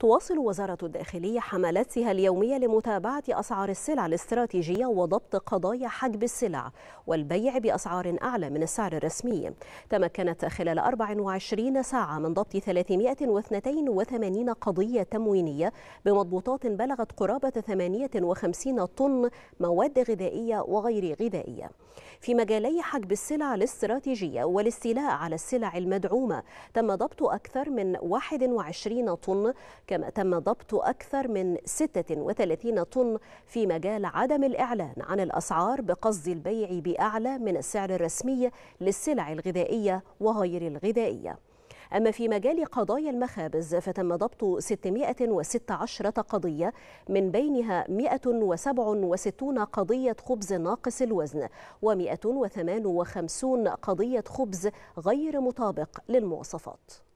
تواصل وزارة الداخلية حملاتها اليومية لمتابعة أسعار السلع الاستراتيجية وضبط قضايا حجب السلع والبيع بأسعار أعلى من السعر الرسمي تمكنت خلال 24 ساعة من ضبط 382 قضية تموينية بمضبوطات بلغت قرابة 58 طن مواد غذائية وغير غذائية في مجالي حجب السلع الاستراتيجية والاستيلاء على السلع المدعومة تم ضبط أكثر من 21 طن كما تم ضبط أكثر من 36 طن في مجال عدم الإعلان عن الأسعار بقصد البيع بأعلى من السعر الرسمي للسلع الغذائية وغير الغذائية أما في مجال قضايا المخابز فتم ضبط 616 قضية من بينها 167 قضية خبز ناقص الوزن و158 قضية خبز غير مطابق للمواصفات